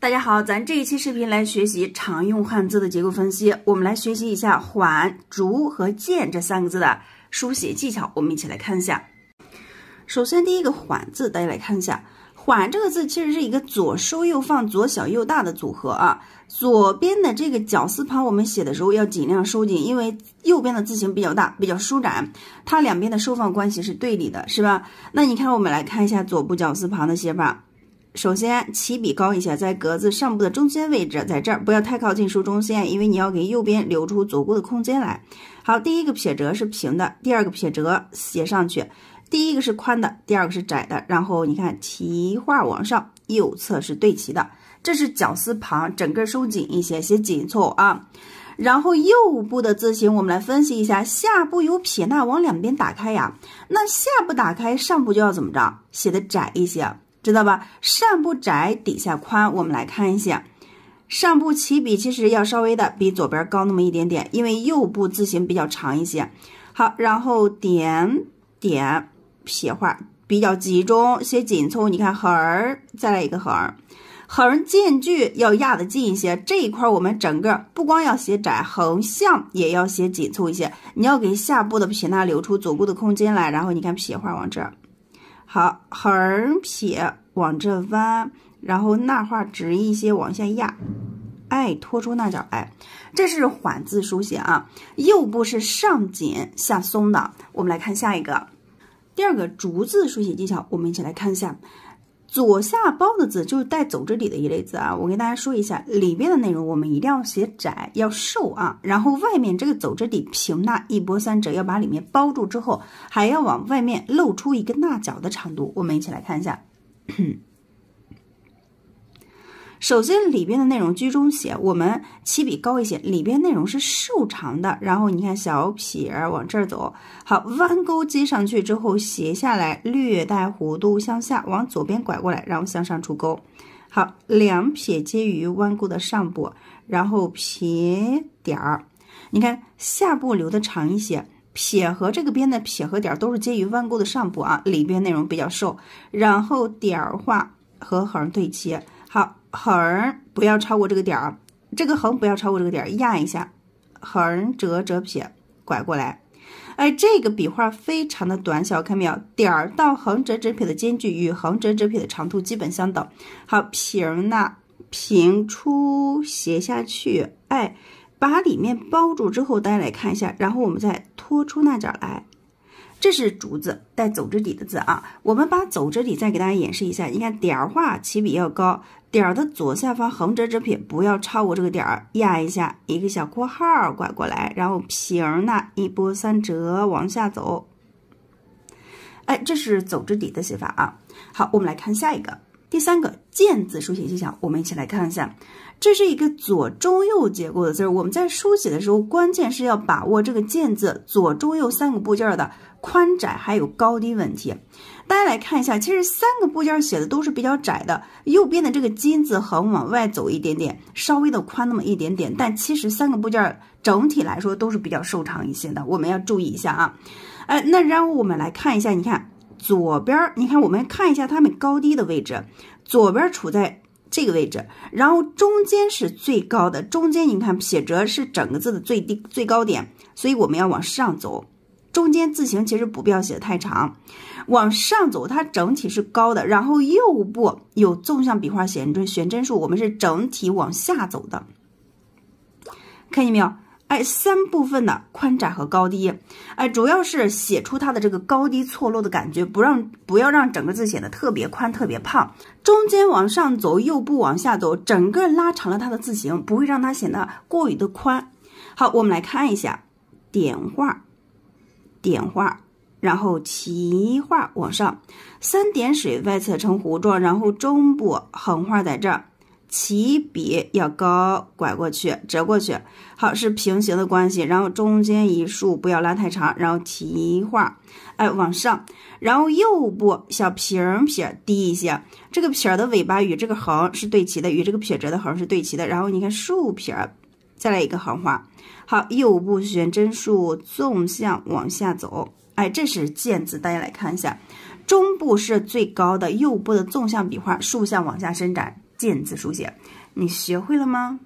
大家好，咱这一期视频来学习常用汉字的结构分析。我们来学习一下“缓”“竹”和“箭”这三个字的书写技巧。我们一起来看一下。首先，第一个“缓”字，大家来看一下，“缓”这个字其实是一个左收右放、左小右大的组合啊。左边的这个绞丝旁，我们写的时候要尽量收紧，因为右边的字形比较大，比较舒展。它两边的收放关系是对立的，是吧？那你看，我们来看一下左部绞丝旁的写法。首先起笔高一些，在格子上部的中间位置，在这儿不要太靠近竖中线，因为你要给右边留出足够的空间来。好，第一个撇折是平的，第二个撇折写上去，第一个是宽的，第二个是窄的。然后你看提画往上，右侧是对齐的，这是绞丝旁，整个收紧一些，写紧凑啊。然后右部的字形，我们来分析一下，下部有撇捺，往两边打开呀，那下部打开，上部就要怎么着，写的窄一些。知道吧？上部窄，底下宽。我们来看一下，上部起笔其实要稍微的比左边高那么一点点，因为右部字形比较长一些。好，然后点点撇画比较集中，写紧凑。你看横儿，再来一个横，横间距要压的近一些。这一块我们整个不光要写窄，横向也要写紧凑一些。你要给下部的撇捺留出足够的空间来，然后你看撇画往这。好，横撇往这弯，然后捺画直一些，往下压，哎，托出捺脚来。这是缓字书写啊，右部是上紧下松的。我们来看下一个，第二个竹字书写技巧，我们一起来看一下。左下包的字就是带走之底的一类字啊，我跟大家说一下里边的内容，我们一定要写窄，要瘦啊，然后外面这个走之底平捺一波三折，要把里面包住之后，还要往外面露出一个捺脚的长度，我们一起来看一下。首先里边的内容居中写，我们起笔高一些，里边内容是瘦长的。然后你看小撇儿往这儿走，好，弯钩接上去之后斜下来，略带弧度向下，往左边拐过来，然后向上出钩。好，两撇接于弯钩的上部，然后撇点儿，你看下部留的长一些，撇和这个边的撇和点都是接于弯钩的上部啊。里边内容比较瘦，然后点儿画和横对齐。横不要超过这个点儿，这个横不要超过这个点儿，压一下，横折折撇，拐过来，哎，这个笔画非常的短，小看没有？点到横折折撇的间距与横折折撇的长度基本相等。好，平捺呢，平出斜下去，哎，把里面包住之后，大家来看一下，然后我们再拖出那角来。这是竹子带走之底的字啊，我们把走之底再给大家演示一下。你看点儿画起笔要高，点儿的左下方横折折撇不要超过这个点儿，压一下一个小括号拐过来，然后平捺，呢一波三折往下走。哎，这是走之底的写法啊。好，我们来看下一个，第三个。键字书写技巧，我们一起来看一下。这是一个左中右结构的字儿。我们在书写的时候，关键是要把握这个键字左中右三个部件的宽窄还有高低问题。大家来看一下，其实三个部件写的都是比较窄的。右边的这个金字横往外走一点点，稍微的宽那么一点点。但其实三个部件整体来说都是比较瘦长一些的，我们要注意一下啊。哎，那然后我们来看一下，你看左边，你看我们看一下它们高低的位置。左边处在这个位置，然后中间是最高的，中间你看撇折是整个字的最低最高点，所以我们要往上走。中间字形其实不必要写的太长，往上走，它整体是高的。然后右部有纵向笔画写悬针悬针竖，我们是整体往下走的，看见没有？哎，三部分的宽窄和高低，哎，主要是写出它的这个高低错落的感觉，不让不要让整个字显得特别宽、特别胖。中间往上走，右部往下走，整个拉长了它的字形，不会让它显得过于的宽。好，我们来看一下点画，点画，然后提画往上，三点水外侧呈弧状，然后中部横画在这儿。起笔要高，拐过去，折过去，好，是平行的关系。然后中间一竖不要拉太长，然后提画，哎，往上。然后右部小平撇低一些，这个撇的尾巴与这个横是对齐的，与这个撇折的横是对齐的。然后你看竖撇，再来一个横画。好，右部悬针竖，纵向往下走。哎，这是见字，大家来看一下，中部是最高的，右部的纵向笔画，竖向往下伸展。见字书写，你学会了吗？